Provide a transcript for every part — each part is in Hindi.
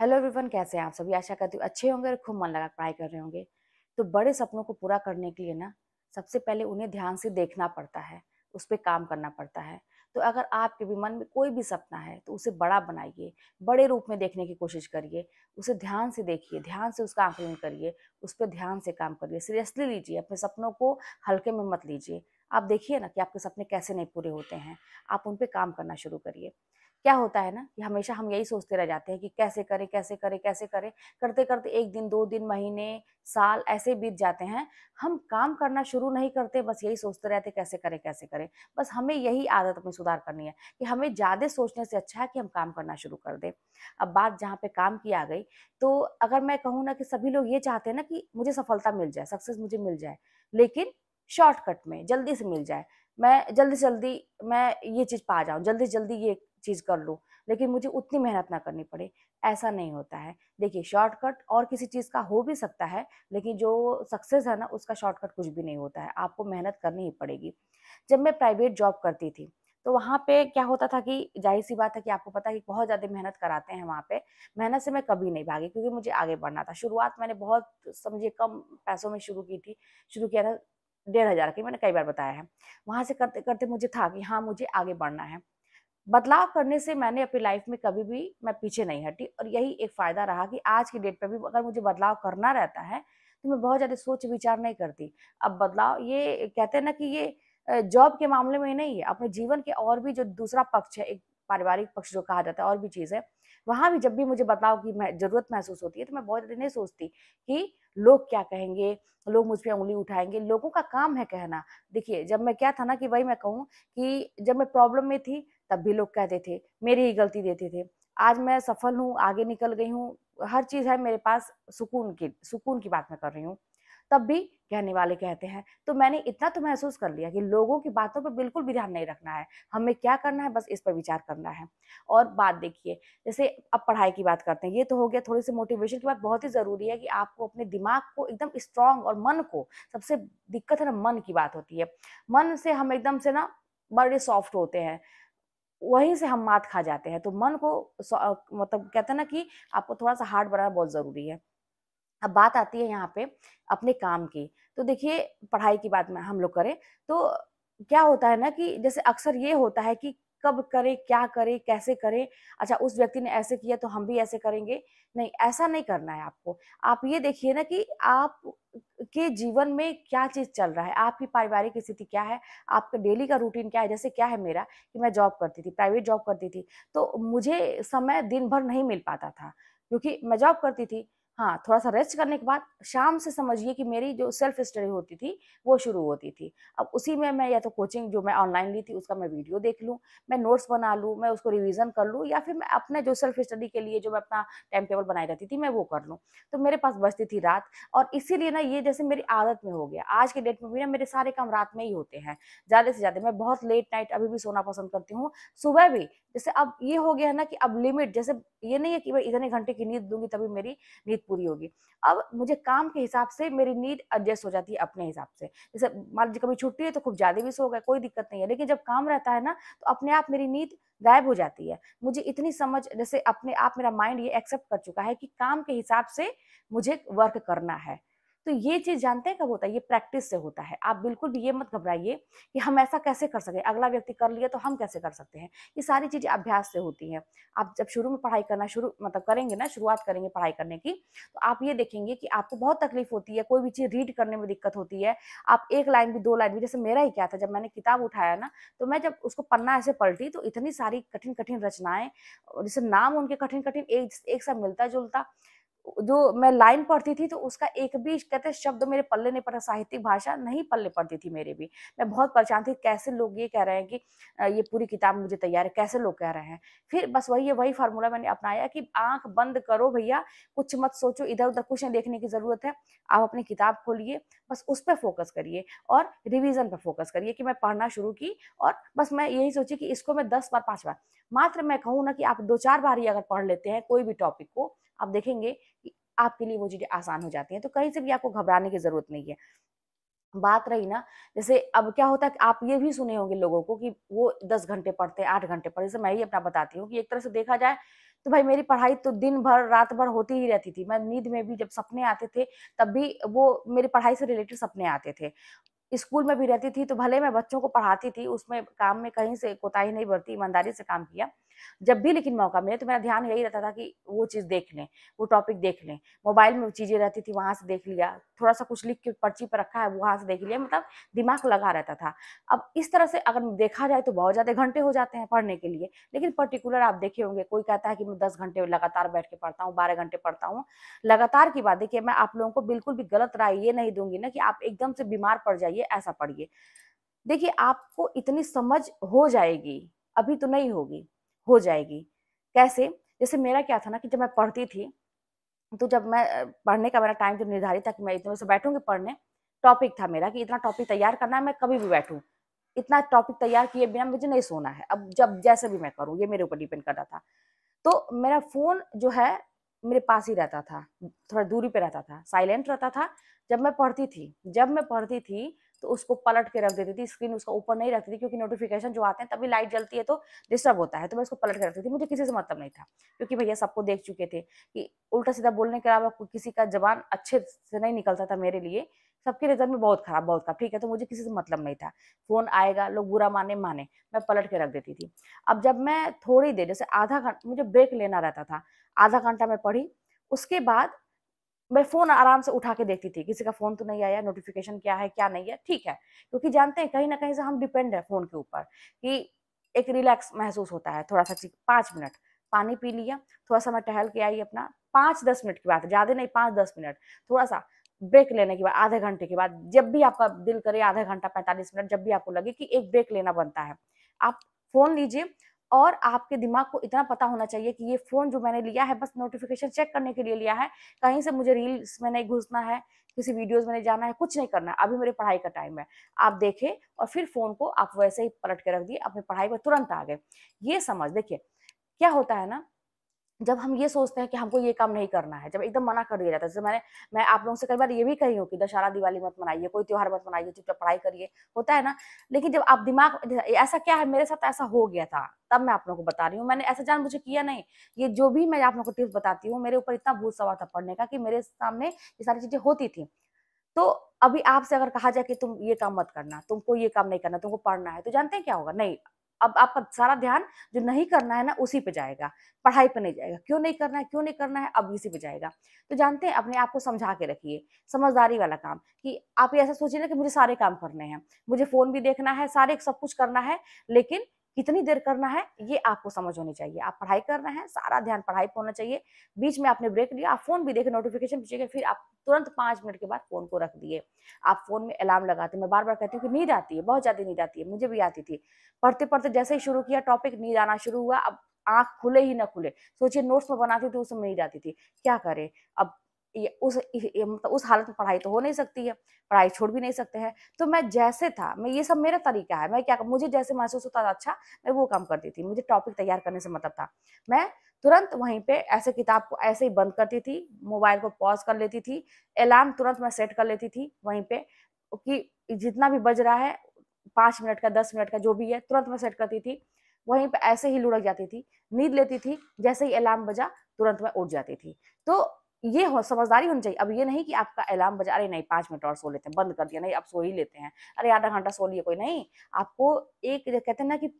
हेलो एवरीवन कैसे हैं आप सभी आशा करती हूँ अच्छे होंगे और खूब मन लगा पढ़ाई कर रहे होंगे तो बड़े सपनों को पूरा करने के लिए ना सबसे पहले उन्हें ध्यान से देखना पड़ता है उस पर काम करना पड़ता है तो अगर आपके भी मन में कोई भी सपना है तो उसे बड़ा बनाइए बड़े रूप में देखने की कोशिश करिए उसे ध्यान से देखिए ध्यान से उसका आकलन करिए उस पर ध्यान से काम करिए सीरियसली लीजिए अपने सपनों को हल्के में मत लीजिए आप देखिए ना कि आपके सपने कैसे नहीं पूरे होते हैं आप उन पर काम करना शुरू करिए क्या होता है ना कि हमेशा हम यही सोचते रह जाते हैं कि कैसे करें कैसे करें कैसे करें करते करते एक दिन दो दिन महीने साल ऐसे बीत जाते हैं हम काम करना शुरू नहीं करते बस यही सोचते रहते कैसे करें कैसे करें बस हमें यही आदत में सुधार करनी है कि हमें ज़्यादा सोचने से अच्छा है कि हम काम करना शुरू कर दें अब बात जहाँ पे काम की आ गई तो अगर मैं कहूँ ना कि सभी लोग ये चाहते हैं ना कि मुझे सफलता मिल जाए सक्सेस मुझे मिल जाए लेकिन शॉर्टकट में जल्दी से मिल जाए मैं जल्दी से जल्दी मैं ये चीज़ पा जाऊँ जल्दी से जल्दी ये चीज़ कर लूँ लेकिन मुझे उतनी मेहनत ना करनी पड़े ऐसा नहीं होता है देखिए शॉर्टकट और किसी चीज़ का हो भी सकता है लेकिन जो सक्सेस है ना उसका शॉर्टकट कुछ भी नहीं होता है आपको मेहनत करनी ही पड़ेगी जब मैं प्राइवेट जॉब करती थी तो वहाँ पे क्या होता था कि जाहिर सी बात है कि आपको पता है कि बहुत ज़्यादा मेहनत कराते हैं वहाँ पे मेहनत से मैं कभी नहीं भागी क्योंकि मुझे आगे बढ़ना था शुरुआत मैंने बहुत समझिए कम पैसों में शुरू की थी शुरू किया था डेढ़ हज़ार की मैंने कई बार बताया है वहाँ से करते करते मुझे था कि हाँ मुझे आगे बढ़ना है बदलाव करने से मैंने अपनी लाइफ में कभी भी मैं पीछे नहीं हटी और यही एक फ़ायदा रहा कि आज की डेट पर भी अगर मुझे बदलाव करना रहता है तो मैं बहुत ज़्यादा सोच विचार नहीं करती अब बदलाव ये कहते हैं ना कि ये जॉब के मामले में ही नहीं है अपने जीवन के और भी जो दूसरा पक्ष है एक पारिवारिक पक्ष जो कहा जाता है और भी चीज़ है वहाँ भी जब भी मुझे बदलाव की ज़रूरत महसूस होती है तो मैं बहुत ज़्यादा नहीं सोचती कि लोग क्या कहेंगे लोग मुझ पर उंगली उठाएंगे लोगों का काम है कहना देखिए जब मैं क्या था ना कि वही मैं कहूँ कि जब मैं प्रॉब्लम में थी तब भी लोग कहते थे मेरी ही गलती देते थे आज मैं सफल हूँ आगे निकल गई हूँ हर चीज़ है मेरे पास सुकून की सुकून की बात मैं कर रही हूँ तब भी कहने वाले कहते हैं तो मैंने इतना तो महसूस कर लिया कि लोगों की बातों पर बिल्कुल भी ध्यान नहीं रखना है हमें क्या करना है बस इस पर विचार करना है और बात देखिए जैसे अब पढ़ाई की बात करते हैं ये तो हो गया थोड़ी सी मोटिवेशन की बात बहुत ही ज़रूरी है कि आपको अपने दिमाग को एकदम स्ट्रांग और मन को सबसे दिक्कत है ना मन की बात होती है मन से हम एकदम से ना बड़े सॉफ्ट होते हैं वहीं से हम मात खा जाते हैं तो मन को मतलब कहते हैं ना कि आपको थोड़ा सा हार्ड बनाना बहुत ज़रूरी है अब बात आती है यहाँ पे अपने काम की तो देखिए पढ़ाई की बात में हम लोग करें तो क्या होता है ना कि जैसे अक्सर ये होता है कि कब करें क्या करें कैसे करें अच्छा उस व्यक्ति ने ऐसे किया तो हम भी ऐसे करेंगे नहीं ऐसा नहीं करना है आपको आप ये देखिए ना कि आप के जीवन में क्या चीज़ चल रहा है आपकी पारिवारिक स्थिति क्या है आपका डेली का रूटीन क्या है जैसे क्या है मेरा कि मैं जॉब करती थी प्राइवेट जॉब करती थी तो मुझे समय दिन भर नहीं मिल पाता था क्योंकि मैं जॉब करती थी हाँ थोड़ा सा रेस्ट करने के बाद शाम से समझिए कि मेरी जो सेल्फ स्टडी होती थी वो शुरू होती थी अब उसी में मैं या तो कोचिंग जो मैं ऑनलाइन ली थी उसका मैं वीडियो देख लूँ मैं नोट्स बना लूँ मैं उसको रिवीजन कर लूँ या फिर मैं अपने जो सेल्फ स्टडी के लिए जो मैं अपना टाइम टेबल बनाई रहती थी मैं वो कर लूँ तो मेरे पास बचती थी रात और इसीलिए ना ये जैसे मेरी आदत में हो गया आज के डेट में भी ना मेरे सारे काम रात में ही होते हैं ज़्यादा से ज़्यादा मैं बहुत लेट नाइट अभी भी सोना पसंद करती हूँ सुबह भी जैसे अब ये हो गया है ना कि अब लिमिट जैसे ये नहीं है कि मैं इतने घंटे की नींद दूंगी तभी मेरी नींद पूरी होगी अब मुझे काम के हिसाब से मेरी नीड एडजस्ट हो जाती है अपने हिसाब से जैसे मान लीजिए कभी छुट्टी है तो खूब ज़्यादा भी सो गए कोई दिक्कत नहीं है लेकिन जब काम रहता है ना तो अपने आप मेरी नींद गायब हो जाती है मुझे इतनी समझ जैसे अपने आप मेरा माइंड ये एक्सेप्ट कर चुका है कि काम के हिसाब से मुझे वर्क करना है तो ये चीज़ जानते हैं कब होता है ये प्रैक्टिस से होता है आप बिल्कुल भी ये मत घबराइए कि हम ऐसा कैसे कर सकें अगला व्यक्ति कर लिया तो हम कैसे कर सकते हैं ये सारी चीज़ें अभ्यास से होती हैं आप जब शुरू में पढ़ाई करना शुरू मतलब करेंगे ना शुरुआत करेंगे पढ़ाई करने की तो आप ये देखेंगे कि आपको बहुत तकलीफ होती है कोई भी चीज़ रीड करने में दिक्कत होती है आप एक लाइन भी दो लाइन भी जैसे मेरा ही क्या था जब मैंने किताब उठाया ना तो मैं जब उसको पन्ना ऐसे पलटी तो इतनी सारी कठिन कठिन रचनाएं जैसे नाम उनके कठिन कठिन एक एक मिलता जुलता जो मैं लाइन पढ़ती थी तो उसका एक भी कहते शब्द मेरे पल्ले नहीं पड़ा साहित्यिक भाषा नहीं पल्ले पड़ती थी मेरे भी मैं बहुत परेशान थी कैसे लोग ये कह रहे हैं कि ये पूरी किताब मुझे तैयार है कैसे लोग कह रहे हैं फिर बस वही है वही फार्मूला मैंने अपनाया कि आंख बंद करो भैया कुछ मत सोचो इधर उधर कुछ नहीं देखने की ज़रूरत है आप अपनी किताब खोलिए बस उस पर फोकस करिए और रिविज़न पर फोकस करिए कि मैं पढ़ना शुरू की और बस मैं यही सोची कि इसको मैं दस बार पाँच बार मात्र मैं कहूँ ना कि आप दो चार बार ही अगर पढ़ लेते हैं कोई भी टॉपिक को आप देखेंगे कि आपके लिए वो चीज़ें आसान हो जाती हैं तो कहीं से भी आपको घबराने की ज़रूरत नहीं है बात रही ना जैसे अब क्या होता है आप ये भी सुने होंगे लोगों को कि वो दस घंटे पढ़ते हैं आठ घंटे पढ़ते जैसे मैं ही अपना बताती हूँ कि एक तरह से देखा जाए तो भाई मेरी पढ़ाई तो दिन भर रात भर होती ही रहती थी मैं नींद में भी जब सपने आते थे तब भी वो मेरी पढ़ाई से रिलेटेड सपने आते थे स्कूल में भी रहती थी तो भले मैं बच्चों को पढ़ाती थी उसमें काम में कहीं से कोताही नहीं बढ़ती ईमानदारी से काम किया जब भी लेकिन मौका मिले तो मेरा ध्यान यही रहता था कि वो चीज़ देख लें वो टॉपिक देख लें मोबाइल में चीज़ें रहती थी वहाँ से देख लिया थोड़ा सा कुछ लिख के पर्ची पर रखा है वहाँ से देख लिया मतलब दिमाग लगा रहता था अब इस तरह से अगर देखा जाए तो बहुत ज़्यादा घंटे हो जाते हैं पढ़ने के लिए लेकिन पर्टिकुलर आप देखे होंगे कोई कहता है कि मैं दस घंटे लगातार बैठ के पढ़ता हूँ बारह घंटे पढ़ता हूँ लगातार की बात देखिए मैं आप लोगों को बिल्कुल भी गलत राय ये नहीं दूंगी ना कि आप एकदम से बीमार पड़ जाइए पढ़िए ऐसा पढ़िए देखिए आपको इतनी समझ हो जाएगी अभी तो नहीं होगी हो जाएगी कैसे जैसे मेरा क्या था ना कि जब मैं पढ़ती थी तो जब मैं पढ़ने का मेरा टाइम जो निर्धारित था कि मैं इतने से बैठूंगी पढ़ने टॉपिक था मेरा कि इतना टॉपिक तैयार करना है मैं कभी भी बैठूँ इतना टॉपिक तैयार किए बिना मुझे नहीं सोना है अब जब जैसे भी मैं करूँ ये मेरे ऊपर डिपेंड कर रहा था तो मेरा फ़ोन जो है मेरे पास ही रहता था थोड़ा दूरी पे रहता था साइलेंट रहता था जब मैं पढ़ती थी जब मैं पढ़ती थी तो उसको पलट के रख देती थी स्क्रीन उसका ऊपर नहीं रखती थी क्योंकि नोटिफिकेशन जो आते हैं तभी लाइट जलती है तो डिस्टर्ब होता है तो मैं उसको पलट के रखती थी मुझे किसी से मतलब नहीं था क्योंकि भैया सबको देख चुके थे कि उल्टा सीधा बोलने के अलावा किसी का जबान अच्छे से नहीं निकलता था मेरे लिए सबके रिजल्ट में बहुत खराब बहुत खराब ठीक है तो मुझे किसी से मतलब नहीं था फोन आएगा लोग बुरा माने माने मैं पलट के रख देती थी अब जब मैं थोड़ी देर जैसे आधा घंटा मुझे ब्रेक लेना रहता था आधा घंटा मैं पढ़ी उसके बाद मैं फोन आराम से उठा के देखती थी किसी का फोन तो नहीं आया नोटिफिकेशन क्या है क्या नहीं है ठीक है क्योंकि जानते हैं कहीं ना कहीं से हम डिपेंड है फोन के ऊपर कि एक रिलैक्स महसूस होता है थोड़ा सा पांच मिनट पानी पी लिया थोड़ा सा मैं टहल के आई अपना पांच दस मिनट की बात ज़्यादा नहीं पांच दस मिनट थोड़ा सा ब्रेक लेने के बाद आधे घंटे के बाद जब भी आपका दिल करे आधा घंटा पैंतालीस मिनट जब भी आपको लगे कि एक ब्रेक लेना बनता है आप फोन लीजिए और आपके दिमाग को इतना पता होना चाहिए कि ये फ़ोन जो मैंने लिया है बस नोटिफिकेशन चेक करने के लिए लिया है कहीं से मुझे रील्स में नहीं घुसना है किसी वीडियोस में नहीं जाना है कुछ नहीं करना है अभी मेरे पढ़ाई का टाइम है आप देखें और फिर फ़ोन को आप वैसे ही पलट के रख दिए अपनी पढ़ाई पर तुरंत आ गए ये समझ देखिए क्या होता है ना जब हम ये सोचते हैं कि हमको ये काम नहीं करना है जब एकदम मना कर दिया जाता है जैसे मैंने मैं आप लोगों से कई बार ये भी कही हूँ कि दशहरा दिवाली मत मनाइए कोई त्यौहार मत मनाइए चुपचाप पढ़ाई करिए होता है ना लेकिन जब आप दिमाग ऐसा क्या है मेरे साथ ऐसा हो गया था तब मैं आप लोगों को बता रही हूँ मैंने ऐसा जान मुझे किया नहीं ये जो भी मैं आप लोगों को टिप्स बताती हूँ मेरे ऊपर इतना भूत सवाल था पढ़ने का कि मेरे सामने ये सारी चीजें होती थी तो अभी आपसे अगर कहा जाए कि तुम ये काम मत करना तुमको ये काम नहीं करना तुमको पढ़ना है तो जानते हैं क्या होगा नहीं अब आपका सारा ध्यान जो नहीं करना है ना उसी पे जाएगा पढ़ाई पे नहीं जाएगा क्यों नहीं करना है क्यों नहीं करना है अब इसी पे जाएगा तो जानते हैं अपने आप को समझा के रखिए समझदारी वाला काम कि आप ये ऐसा सोचिए ना कि मुझे सारे काम करने हैं मुझे फ़ोन भी देखना है सारे सब कुछ करना है लेकिन कितनी देर करना है ये आपको समझ होनी चाहिए आप पढ़ाई कर रहे हैं सारा ध्यान पढ़ाई पर होना चाहिए बीच में आपने ब्रेक लिया आप फोन भी देखे नोटिफिकेशन पूछेगा फिर आप तुरंत पांच मिनट के बाद फोन को रख दिए आप फोन में अलार्म लगाते मैं बार बार कहती हूँ कि नींद आती है बहुत ज़्यादा नींद आती है मुझे भी आती थी पढ़ते पढ़ते जैसे ही शुरू किया टॉपिक नींद आना शुरू हुआ अब आंख खुले ही ना खुले सोचिए नोट्स तो में बनाती थी तो उसमें नींद आती थी क्या करे अब उस मतलब उस हालत में पढ़ाई तो हो नहीं सकती है पढ़ाई छोड़ भी नहीं सकते हैं तो मैं जैसे था मैं ये सब मेरा तरीका है मैं क्या मुझे जैसे महसूस होता था अच्छा मैं वो काम करती थी मुझे टॉपिक तैयार करने से मतलब था मैं तुरंत वहीं पे ऐसे किताब को ऐसे ही बंद करती थी मोबाइल को पॉज कर लेती थी अलार्म तुरंत मैं सेट कर लेती थी वहीं पे कि जितना भी बज रहा है पाँच मिनट का दस मिनट का जो भी है तुरंत मैं सेट करती थी वहीं पे ऐसे ही लुढ़क जाती थी नींद लेती थी जैसे ही अलार्म बजा तुरंत मैं उठ जाती थी तो ये हो समझदारी होनी चाहिए अब ये नहीं कि आपका अलार्म बजा अरे नहीं पांच मिनट और सो लेते हैं बंद कर दिया नहीं आप सो ही लेते हैं अरे आधा घंटा सो लिए कोई नहीं आपको एक कहते हैं ना कि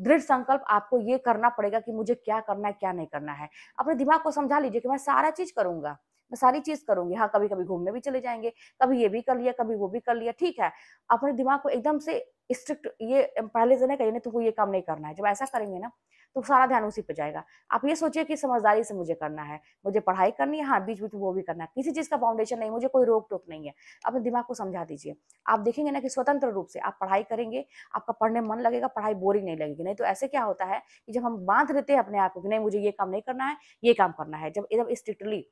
दृढ़ संकल्प आपको ये करना पड़ेगा कि मुझे क्या करना है क्या नहीं करना है अपने दिमाग को समझा लीजिए कि मैं सारा चीज करूंगा मैं सारी चीज करूंगी हाँ कभी कभी घूमने भी चले जाएंगे कभी ये भी कर लिया कभी वो भी कर लिया ठीक है अपने दिमाग को एकदम से स्ट्रिक्ट ये पहले से नहीं कहिए तो ये काम नहीं करना है जब ऐसा करेंगे ना तो सारा ध्यान उसी पे जाएगा आप ये सोचिए कि समझदारी से मुझे करना है मुझे पढ़ाई करनी है हाँ बीच बीच में वो भी करना है किसी चीज़ का फाउंडेशन नहीं मुझे कोई रोक टोक नहीं है अपने दिमाग को समझा दीजिए आप देखेंगे ना कि स्वतंत्र रूप से आप पढ़ाई करेंगे आपका पढ़ने मन लगेगा पढ़ाई बोरिंग नहीं लगेगी नहीं तो ऐसे क्या होता है कि जब हम बांध देते हैं अपने आप को कि नहीं मुझे ये काम नहीं करना है ये काम करना है जब एकदम स्ट्रिक्टली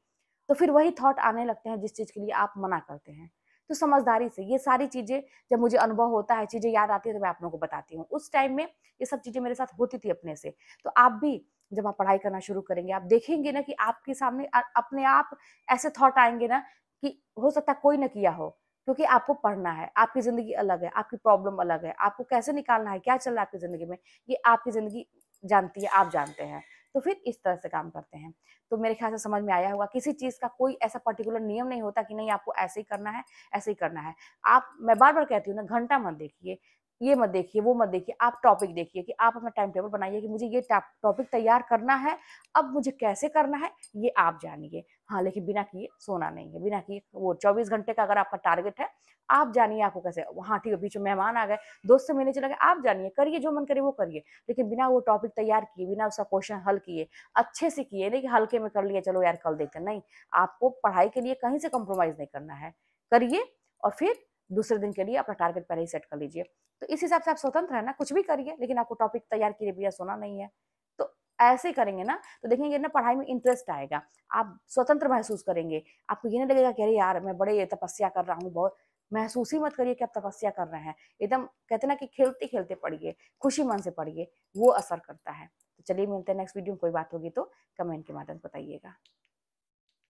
तो फिर वही थॉट आने लगते हैं जिस चीज़ के लिए आप मना करते हैं तो समझदारी से ये सारी चीज़ें जब मुझे अनुभव होता है चीज़ें याद आती है तो मैं आप लोगों को बताती हूँ उस टाइम में ये सब चीज़ें मेरे साथ होती थी अपने से तो आप भी जब आप पढ़ाई करना शुरू करेंगे आप देखेंगे ना कि आपके सामने अपने आप ऐसे थॉट आएंगे ना कि हो सकता है कोई ना किया हो क्योंकि आपको पढ़ना है आपकी ज़िंदगी अलग है आपकी प्रॉब्लम अलग है आपको कैसे निकालना है क्या चल रहा है आपकी ज़िंदगी में ये आपकी ज़िंदगी जानती है आप जानते हैं तो फिर इस तरह से काम करते हैं तो मेरे ख्याल से समझ में आया होगा किसी चीज़ का कोई ऐसा पर्टिकुलर नियम नहीं होता कि नहीं आपको ऐसे ही करना है ऐसे ही करना है आप मैं बार बार कहती हूँ ना घंटा मत देखिए ये मत देखिए वो मत देखिए आप टॉपिक देखिए कि आप अपना टाइम टेबल बनाइए कि मुझे ये टॉपिक तैयार करना है अब मुझे कैसे करना है ये आप जानिए हाँ लेकिन बिना किए सोना नहीं है बिना किए वो चौबीस घंटे का अगर आपका टारगेट है आप जानिए आपको कैसे हाँ ठीक है बीच में मेहमान आ गए दोस्त से मिलने चला गया आप जानिए करिए जो मन करिए वो करिए लेकिन बिना वो टॉपिक तैयार किए बिना उसका क्वेश्चन हल किए अच्छे से किए नहीं कि हल्के में कर लिए चलो यार कल देखते नहीं आपको पढ़ाई के लिए कहीं से कॉम्प्रोमाइज़ नहीं करना है करिए और फिर दूसरे दिन के लिए अपना टारगेट पहले ही सेट कर लीजिए तो इस हिसाब से आप स्वतंत्र है ना कुछ भी करिए लेकिन आपको टॉपिक तैयार किए भैया सोना नहीं है तो ऐसे करेंगे ना तो देखेंगे ना पढ़ाई में इंटरेस्ट आएगा आप स्वतंत्र महसूस करेंगे आपको ये नहीं लगेगा कि अरे यार मैं बड़े तपस्या कर रहा हूँ बहुत महसूस ही मत करिए कि आप तपस्या कर रहे हैं एकदम कहते ना कि खेलते खेलते पढ़िए खुशी मन से पढ़िए वो असर करता है तो चलिए मिलते हैं नेक्स्ट वीडियो में कोई बात होगी तो कमेंट के माध्यम से बताइएगा